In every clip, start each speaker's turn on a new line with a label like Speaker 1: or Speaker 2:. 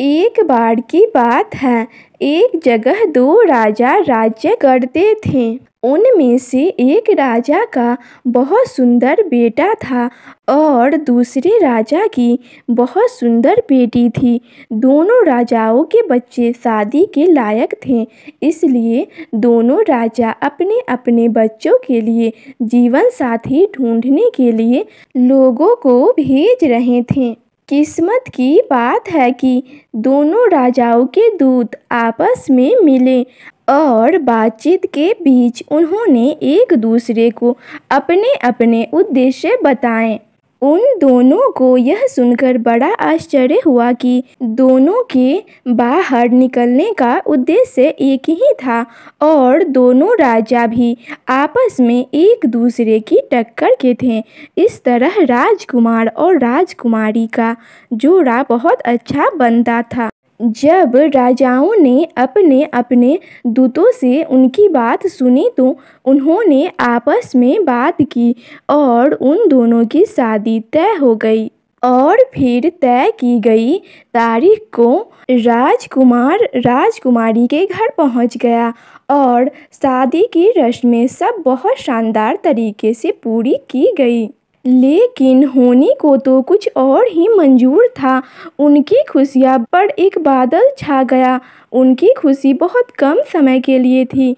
Speaker 1: एक बार की बात है एक जगह दो राजा राज्य करते थे उनमें से एक राजा का बहुत सुंदर बेटा था और दूसरे राजा की बहुत सुंदर बेटी थी दोनों राजाओं के बच्चे शादी के लायक थे इसलिए दोनों राजा अपने अपने बच्चों के लिए जीवन साथी ढूंढने के लिए लोगों को भेज रहे थे किस्मत की बात है कि दोनों राजाओं के दूत आपस में मिले और बातचीत के बीच उन्होंने एक दूसरे को अपने अपने उद्देश्य बताएं उन दोनों को यह सुनकर बड़ा आश्चर्य हुआ कि दोनों के बाहर निकलने का उद्देश्य एक ही था और दोनों राजा भी आपस में एक दूसरे की टक्कर के थे इस तरह राजकुमार और राजकुमारी का जोड़ा बहुत अच्छा बनता था जब राजाओं ने अपने अपने दूतों से उनकी बात सुनी तो उन्होंने आपस में बात की और उन दोनों की शादी तय हो गई और फिर तय की गई तारीख को राजकुमार राजकुमारी के घर पहुंच गया और शादी की रस्में सब बहुत शानदार तरीके से पूरी की गई लेकिन होनी को तो कुछ और ही मंजूर था उनकी खुशियाँ पर एक बादल छा गया उनकी खुशी बहुत कम समय के लिए थी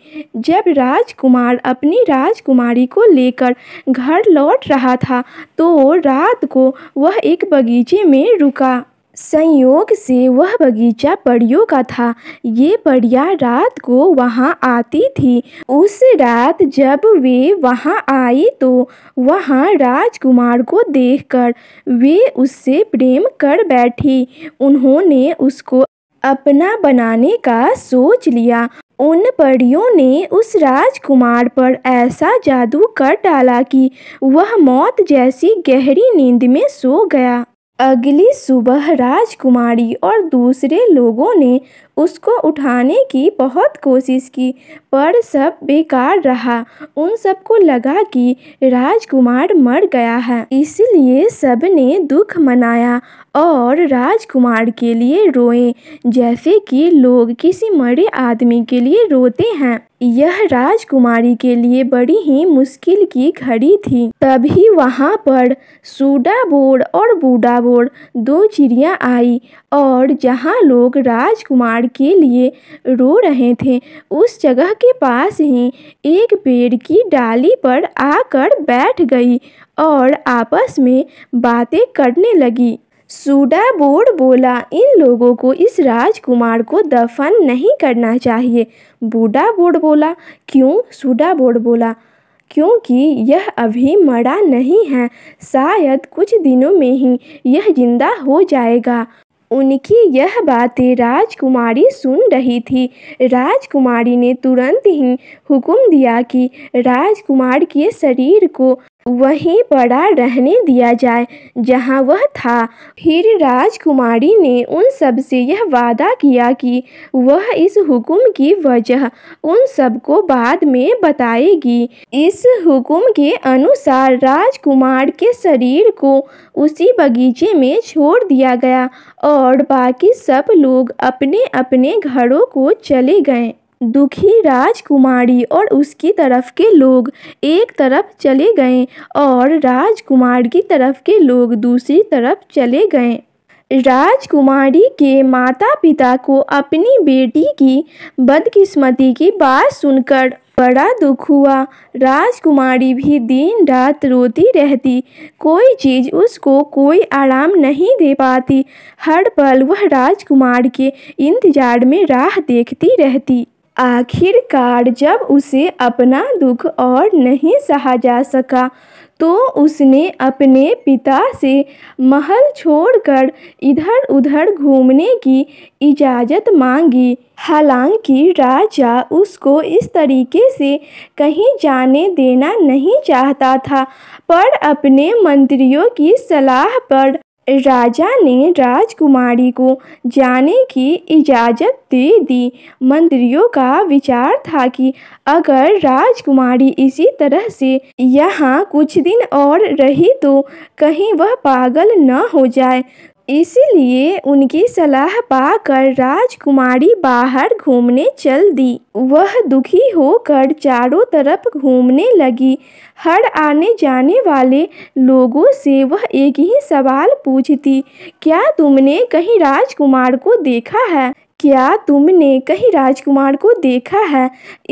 Speaker 1: जब राजकुमार अपनी राजकुमारी को लेकर घर लौट रहा था तो रात को वह एक बगीचे में रुका संयोग से वह बगीचा परियों का था ये पड़िया रात को वहाँ आती थी उस रात जब वे वहाँ आई तो वहाँ राजकुमार को देखकर वे उससे प्रेम कर बैठी उन्होंने उसको अपना बनाने का सोच लिया उन परियों ने उस राजकुमार पर ऐसा जादू कर डाला कि वह मौत जैसी गहरी नींद में सो गया अगली सुबह राजकुमारी और दूसरे लोगों ने उसको उठाने की बहुत कोशिश की पर सब बेकार रहा उन सबको लगा कि राजकुमार मर गया है इसलिए ने दुख मनाया और राजकुमार के लिए रोए जैसे कि लोग किसी मरे आदमी के लिए रोते हैं यह राजकुमारी के लिए बड़ी ही मुश्किल की घड़ी थी तभी वहाँ पर सूडा बोर्ड और बूढ़ा बोर्ड दो चिड़िया आई और जहाँ लोग राजकुमार निर्माण के लिए रो रहे थे उस जगह के पास ही एक पेड़ की डाली पर आकर बैठ गई और आपस में बातें करने लगी सूडा बोर्ड बोला इन लोगों को इस राजकुमार को दफन नहीं करना चाहिए बूढ़ा बोर्ड बोला क्यों सूडा बोर्ड बोला क्योंकि यह अभी मरा नहीं है शायद कुछ दिनों में ही यह जिंदा हो जाएगा उनकी यह बातें राजकुमारी सुन रही थी राजकुमारी ने तुरंत ही हुक्म दिया कि राजकुमार के शरीर को वहीं पड़ा रहने दिया जाए जहां वह था फिर राजकुमारी ने उन सब से यह वादा किया कि वह इस हुक्म की वजह उन सबको बाद में बताएगी इस हुक्म के अनुसार राजकुमार के शरीर को उसी बगीचे में छोड़ दिया गया और बाकी सब लोग अपने अपने घरों को चले गए दुखी राजकुमारी और उसकी तरफ के लोग एक तरफ चले गए और राजकुमार की तरफ के लोग दूसरी तरफ चले गए राजकुमारी के माता पिता को अपनी बेटी की बदकिस्मती की बात सुनकर बड़ा दुख हुआ राजकुमारी भी दिन रात रोती रहती कोई चीज़ उसको कोई आराम नहीं दे पाती हर पल वह राजकुमार के इंतजार में राह देखती रहती आखिरकार जब उसे अपना दुख और नहीं सहा जा सका तो उसने अपने पिता से महल छोड़कर इधर उधर घूमने की इजाज़त मांगी हालांकि राजा उसको इस तरीके से कहीं जाने देना नहीं चाहता था पर अपने मंत्रियों की सलाह पर राजा ने राजकुमारी को जाने की इजाज़त दे दी मंत्रियों का विचार था कि अगर राजकुमारी इसी तरह से यहाँ कुछ दिन और रही तो कहीं वह पागल न हो जाए इसीलिए उनकी सलाह पाकर राजकुमारी बाहर घूमने चल दी वह दुखी होकर चारों तरफ घूमने लगी हर आने जाने वाले लोगों से वह एक ही सवाल पूछती क्या तुमने कहीं राजकुमार को देखा है क्या तुमने कहीं राजकुमार को देखा है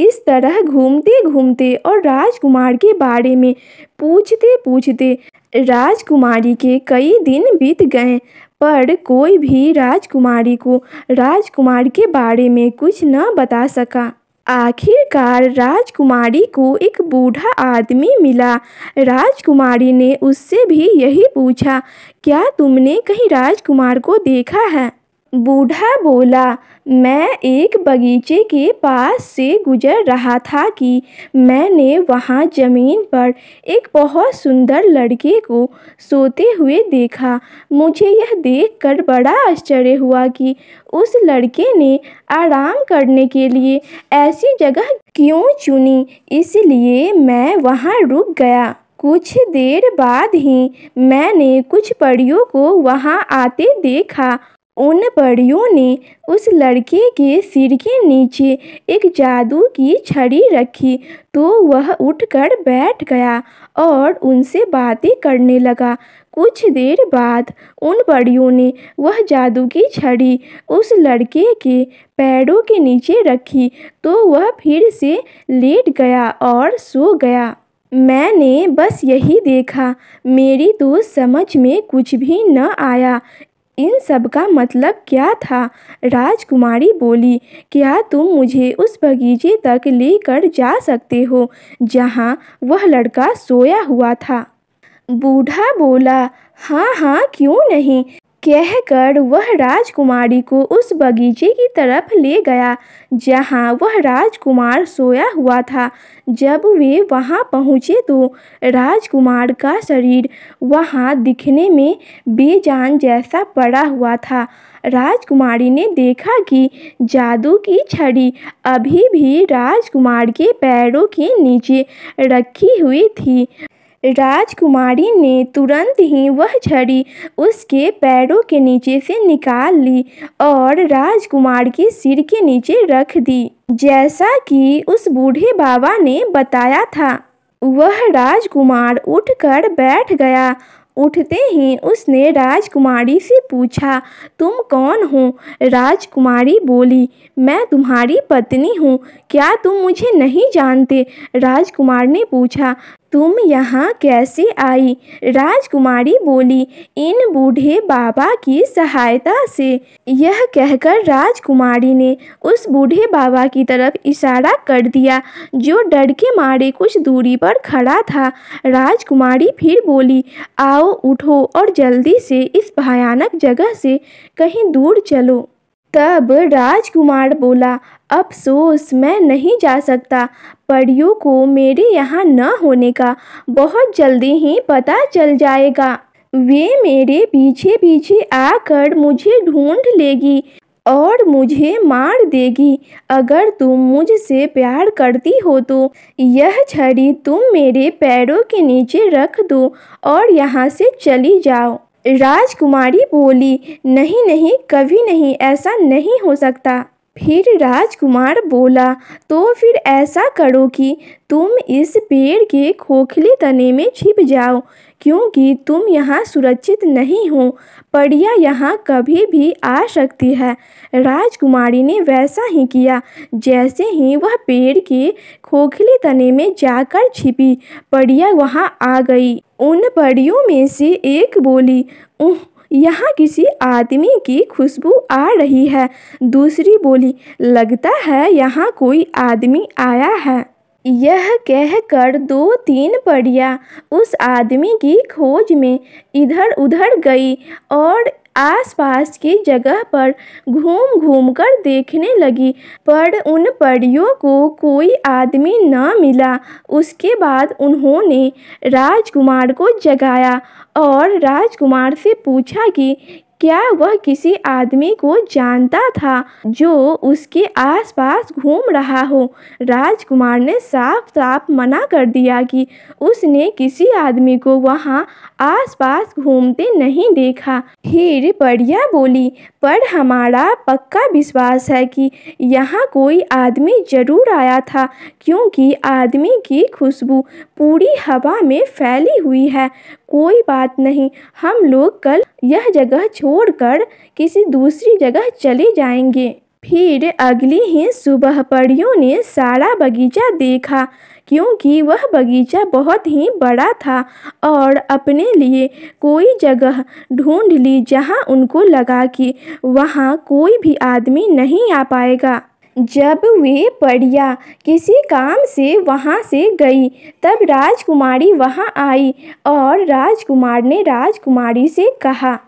Speaker 1: इस तरह घूमते घूमते और राजकुमार के बारे में पूछते पूछते राजकुमारी के कई दिन बीत गए पर कोई भी राजकुमारी को राजकुमार के बारे में कुछ न बता सका आखिरकार राजकुमारी को एक बूढ़ा आदमी मिला राजकुमारी ने उससे भी यही पूछा क्या तुमने कहीं राजकुमार को देखा है बूढ़ा बोला मैं एक बगीचे के पास से गुज़र रहा था कि मैंने वहाँ ज़मीन पर एक बहुत सुंदर लड़के को सोते हुए देखा मुझे यह देखकर बड़ा आश्चर्य हुआ कि उस लड़के ने आराम करने के लिए ऐसी जगह क्यों चुनी इसलिए मैं वहाँ रुक गया कुछ देर बाद ही मैंने कुछ परियों को वहाँ आते देखा उन परियों ने उस लड़के के सिर के नीचे एक जादू की छड़ी रखी तो वह उठकर बैठ गया और उनसे बातें करने लगा कुछ देर बाद उन परियों ने वह जादू की छड़ी उस लड़के के पैरों के नीचे रखी तो वह फिर से लेट गया और सो गया मैंने बस यही देखा मेरी तो समझ में कुछ भी न आया इन सब का मतलब क्या था राजकुमारी बोली क्या तुम मुझे उस बगीचे तक ले कर जा सकते हो जहाँ वह लड़का सोया हुआ था बूढ़ा बोला हाँ हाँ क्यों नहीं कहकर वह राजकुमारी को उस बगीचे की तरफ ले गया जहां वह राजकुमार सोया हुआ था जब वे वहां पहुंचे तो राजकुमार का शरीर वहां दिखने में बेजान जैसा पड़ा हुआ था राजकुमारी ने देखा कि जादू की छड़ी अभी भी राजकुमार के पैरों के नीचे रखी हुई थी राजकुमारी ने तुरंत ही वह छड़ी उसके पैरों के नीचे से निकाल ली और राजकुमार के सिर के नीचे रख दी जैसा कि उस बूढ़े बाबा ने बताया था वह राजकुमार उठकर बैठ गया उठते ही उसने राजकुमारी से पूछा तुम कौन हो राजकुमारी बोली मैं तुम्हारी पत्नी हूँ क्या तुम मुझे नहीं जानते राजकुमार ने पूछा तुम यहाँ कैसे आई राजकुमारी बोली इन बूढ़े बाबा की सहायता से यह कहकर राजकुमारी ने उस बूढ़े बाबा की तरफ इशारा कर दिया जो डर के मारे कुछ दूरी पर खड़ा था राजकुमारी फिर बोली आओ उठो और जल्दी से इस भयानक जगह से कहीं दूर चलो तब राजकुमार बोला अफसोस मैं नहीं जा सकता परियों को मेरे यहाँ न होने का बहुत जल्दी ही पता चल जाएगा वे मेरे पीछे पीछे आकर मुझे ढूंढ लेगी और मुझे मार देगी अगर तुम मुझसे प्यार करती हो तो यह छड़ी तुम मेरे पैरों के नीचे रख दो और यहाँ से चली जाओ राजकुमारी बोली नहीं नहीं कभी नहीं ऐसा नहीं हो सकता फिर राजकुमार बोला तो फिर ऐसा करो कि तुम इस पेड़ के खोखले तने में छिप जाओ क्योंकि तुम यहाँ सुरक्षित नहीं हो परिया यहाँ कभी भी आ सकती है राजकुमारी ने वैसा ही किया जैसे ही वह पेड़ के खोखले तने में जाकर छिपी परिया वहाँ आ गई उन परियों में से एक बोली उह यहाँ किसी आदमी की खुशबू आ रही है दूसरी बोली लगता है यहाँ कोई आदमी आया है यह कहकर दो तीन पड़िया उस आदमी की खोज में इधर उधर गई और आसपास की जगह पर घूम घूम कर देखने लगी पर उन परियों को कोई आदमी न मिला उसके बाद उन्होंने राजकुमार को जगाया और राजकुमार से पूछा कि क्या वह किसी आदमी को जानता था जो उसके आसपास घूम रहा हो राजकुमार ने साफ साफ मना कर दिया कि उसने किसी आदमी को वहाँ आसपास घूमते नहीं देखा फिर परिया बोली पर हमारा पक्का विश्वास है कि यहाँ कोई आदमी जरूर आया था क्योंकि आदमी की खुशबू पूरी हवा में फैली हुई है कोई बात नहीं हम लोग कल यह जगह छोड़कर किसी दूसरी जगह चले जाएंगे फिर अगली ही सुबह परियों ने सारा बगीचा देखा क्योंकि वह बगीचा बहुत ही बड़ा था और अपने लिए कोई जगह ढूंढ ली जहां उनको लगा कि वहां कोई भी आदमी नहीं आ पाएगा जब वे पढ़िया किसी काम से वहाँ से गई तब राजकुमारी वहाँ आई और राजकुमार ने राजकुमारी से कहा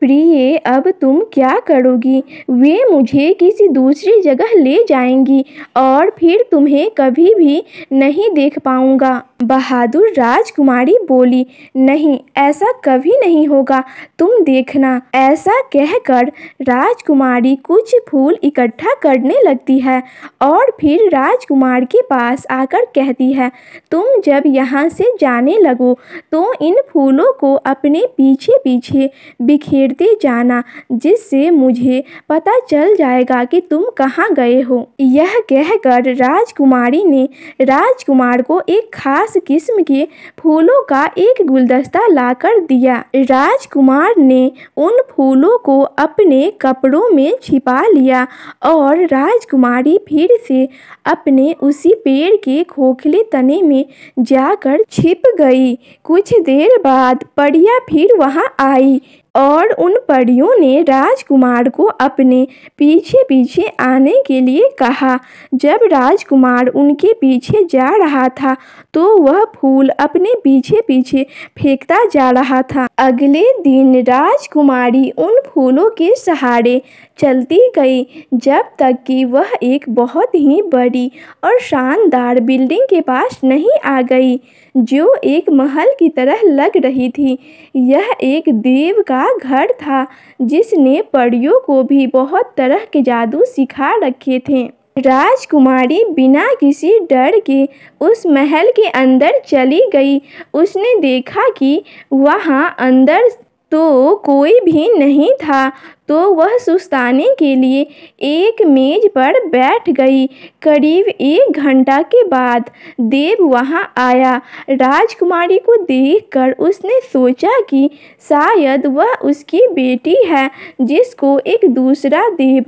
Speaker 1: प्रिय अब तुम क्या करोगी वे मुझे किसी दूसरी जगह ले जाएंगी और फिर तुम्हें कभी भी नहीं देख पाऊंगा बहादुर राजकुमारी बोली नहीं ऐसा कभी नहीं होगा तुम देखना ऐसा कहकर राजकुमारी कुछ फूल इकट्ठा करने लगती है और फिर राजकुमार के पास आकर कहती है तुम जब यहाँ से जाने लगो तो इन फूलों को अपने पीछे पीछे बिखेर गिरते जाना जिससे मुझे पता चल जाएगा कि तुम कहाँ गए हो यह कहकर राजकुमारी ने राजकुमार को एक खास किस्म के फूलों का एक गुलदस्ता लाकर दिया राजकुमार ने उन फूलों को अपने कपड़ों में छिपा लिया और राजकुमारी फिर से अपने उसी पेड़ के खोखले तने में जाकर छिप गई कुछ देर बाद पड़िया फिर वहां आई और उन परियों ने राजकुमार को अपने पीछे पीछे आने के लिए कहा जब राजकुमार उनके पीछे जा रहा था तो वह फूल अपने पीछे पीछे फेंकता जा रहा था अगले दिन राजकुमारी उन फूलों के सहारे चलती गई जब तक कि वह एक बहुत ही बड़ी और शानदार बिल्डिंग के पास नहीं आ गई जो एक महल की तरह लग रही थी यह एक देव का घर था जिसने परियों को भी बहुत तरह के जादू सिखा रखे थे राजकुमारी बिना किसी डर के उस महल के अंदर चली गई उसने देखा कि वहाँ अंदर तो कोई भी नहीं था तो वह सुस्ताने के लिए एक मेज पर बैठ गई करीब एक घंटा के बाद देव वहां आया राजकुमारी को देखकर उसने सोचा कि शायद वह उसकी बेटी है जिसको एक दूसरा देव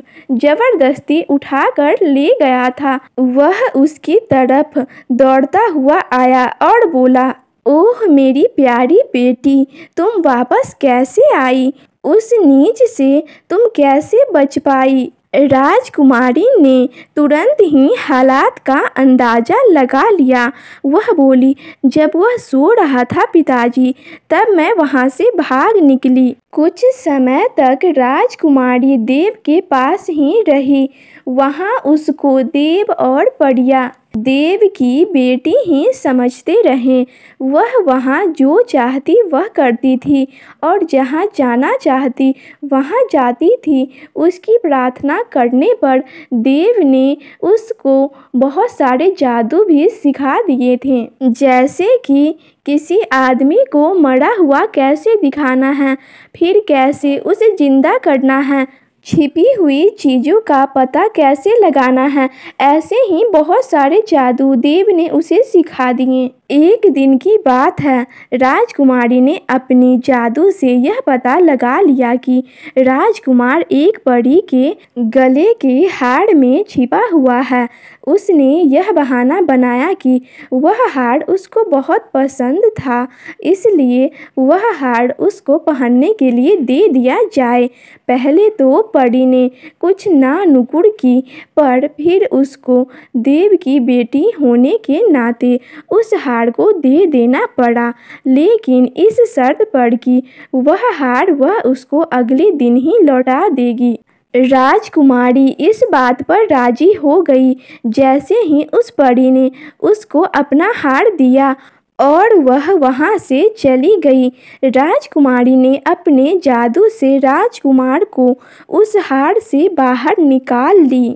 Speaker 1: जबरदस्ती उठाकर ले गया था वह उसकी तरफ दौड़ता हुआ आया और बोला ओह मेरी प्यारी बेटी तुम वापस कैसे आई उस नीच से तुम कैसे बच पाई राजकुमारी ने तुरंत ही हालात का अंदाज़ा लगा लिया वह बोली जब वह सो रहा था पिताजी तब मैं वहाँ से भाग निकली कुछ समय तक राजकुमारी देव के पास ही रही वहाँ उसको देव और पड़िया देव की बेटी ही समझते रहे वह वहाँ जो चाहती वह करती थी और जहाँ जाना चाहती वहाँ जाती थी उसकी प्रार्थना करने पर देव ने उसको बहुत सारे जादू भी सिखा दिए थे जैसे कि किसी आदमी को मरा हुआ कैसे दिखाना है फिर कैसे उसे ज़िंदा करना है छिपी हुई चीज़ों का पता कैसे लगाना है ऐसे ही बहुत सारे जादू देव ने उसे सिखा दिए एक दिन की बात है राजकुमारी ने अपने जादू से यह पता लगा लिया कि राजकुमार एक परी के गले के हार में छिपा हुआ है उसने यह बहाना बनाया कि वह हार उसको बहुत पसंद था इसलिए वह हार उसको पहनने के लिए दे दिया जाए पहले तो परी ने कुछ ना नुकुड़ की पर फिर उसको देव की बेटी होने के नाते उस हार को दे देना पड़ा लेकिन इस शर्त पर कि वह हार वह उसको अगले दिन ही लौटा देगी राजकुमारी इस बात पर राजी हो गई जैसे ही उस परी ने उसको अपना हार दिया और वह वहां से चली गई राजकुमारी ने अपने जादू से राजकुमार को उस हार से बाहर निकाल ली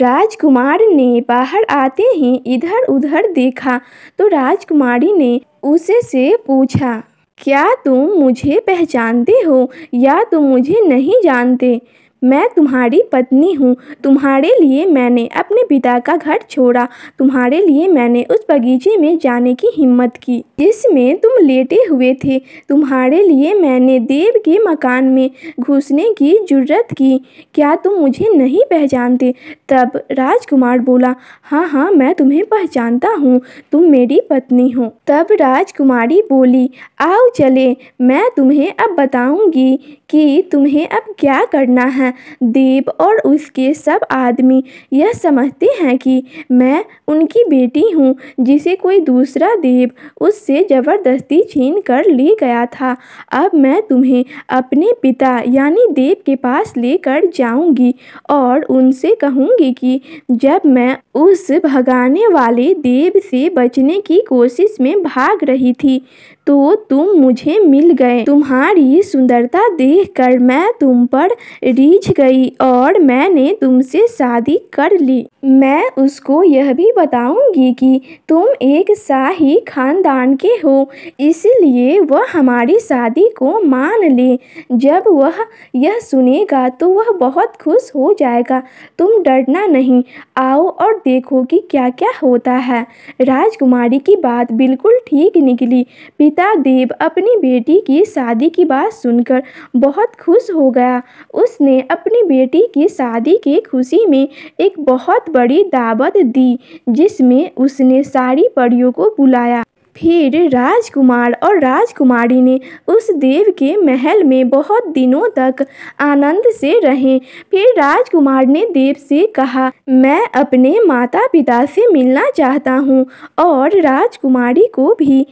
Speaker 1: राजकुमार ने बाहर आते ही इधर उधर देखा तो राजकुमारी ने उसे से पूछा क्या तुम मुझे पहचानते हो या तुम मुझे नहीं जानते मैं तुम्हारी पत्नी हूँ तुम्हारे लिए मैंने अपने पिता का घर छोड़ा तुम्हारे लिए मैंने उस बगीचे में जाने की हिम्मत की जिसमें तुम लेटे हुए थे तुम्हारे लिए मैंने देव के मकान में घुसने की जुर्रत की क्या तुम मुझे नहीं पहचानते तब राजकुमार बोला हाँ हाँ मैं तुम्हें पहचानता हूँ तुम मेरी पत्नी हो तब राजकुमारी बोली आओ चले मैं तुम्हें अब बताऊँगी कि तुम्हें अब क्या करना है हैं देव और उसके सब आदमी यह समझते हैं कि मैं उनकी बेटी हूँ जिसे कोई दूसरा देव उससे ज़बरदस्ती छीन कर ले गया था अब मैं तुम्हें अपने पिता यानी देव के पास लेकर जाऊंगी और उनसे कहूंगी कि जब मैं उस भगाने वाले देव से बचने की कोशिश में भाग रही थी तो तुम मुझे मिल गए तुम्हारी सुंदरता देखकर मैं तुम पर रीछ गई और मैंने तुमसे शादी कर ली मैं उसको यह भी बताऊंगी कि तुम एक शाही खानदान के हो इसलिए वह हमारी शादी को मान ले जब वह यह सुनेगा तो वह बहुत खुश हो जाएगा तुम डरना नहीं आओ और देखो कि क्या क्या होता है राजकुमारी की बात बिल्कुल ठीक निकली पिता देव अपनी बेटी की शादी की बात सुनकर बहुत खुश हो गया उसने अपनी बेटी की शादी की खुशी में एक बहुत बड़ी दावत दी जिसमें उसने सारी परियों को बुलाया फिर राजकुमार और राजकुमारी ने उस देव के महल में बहुत दिनों तक आनंद से रहे फिर राजकुमार ने देव से कहा मैं अपने माता पिता से मिलना चाहता हूँ और राजकुमारी को भी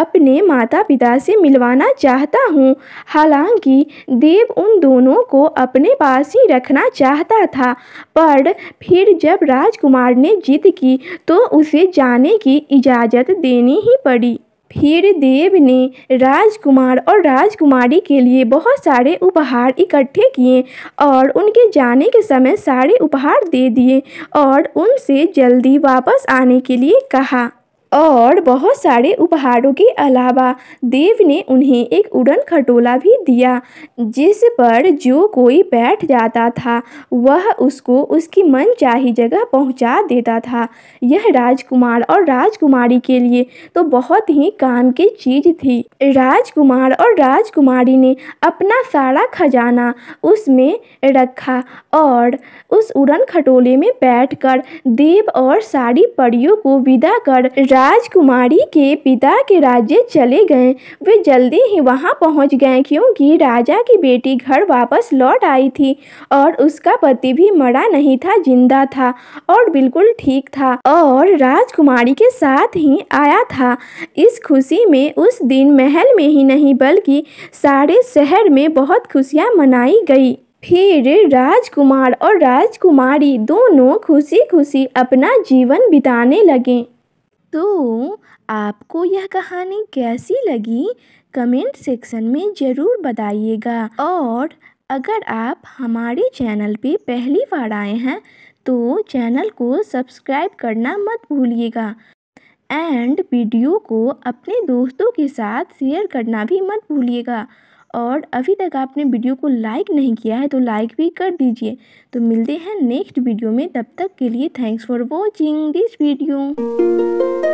Speaker 1: अपने माता पिता से मिलवाना चाहता हूँ हालांकि देव उन दोनों को अपने पास ही रखना चाहता था पर फिर जब राजकुमार ने जिद की तो उसे जाने की इजाज़त देनी ही पड़ी फिर देव ने राजकुमार और राजकुमारी के लिए बहुत सारे उपहार इकट्ठे किए और उनके जाने के समय सारे उपहार दे दिए और उनसे जल्दी वापस आने के लिए कहा और बहुत सारे उपहारों के अलावा देव ने उन्हें एक उड़न खटोला भी दिया जिस पर जो कोई बैठ जाता था वह उसको उसकी मन चाही जगह पहुंचा देता था यह राजकुमार और राजकुमारी के लिए तो बहुत ही काम की चीज थी राजकुमार और राजकुमारी ने अपना सारा खजाना उसमें रखा और उस उड़न खटोले में बैठकर देव और सारी परियों को विदा कर राज राजकुमारी के पिता के राज्य चले गए वे जल्दी ही वहां पहुंच गए क्योंकि राजा की बेटी घर वापस लौट आई थी और उसका पति भी मरा नहीं था जिंदा था और बिल्कुल ठीक था और राजकुमारी के साथ ही आया था इस खुशी में उस दिन महल में ही नहीं बल्कि सारे शहर में बहुत खुशियाँ मनाई गई फिर राजकुमार और राजकुमारी दोनों खुशी खुशी अपना जीवन बिताने लगे तो आपको यह कहानी कैसी लगी कमेंट सेक्शन में ज़रूर बताइएगा और अगर आप हमारे चैनल पे पहली बार आए हैं तो चैनल को सब्सक्राइब करना मत भूलिएगा एंड वीडियो को अपने दोस्तों के साथ शेयर करना भी मत भूलिएगा और अभी तक आपने वीडियो को लाइक नहीं किया है तो लाइक भी कर दीजिए तो मिलते हैं नेक्स्ट वीडियो में तब तक के लिए thanks for watching this video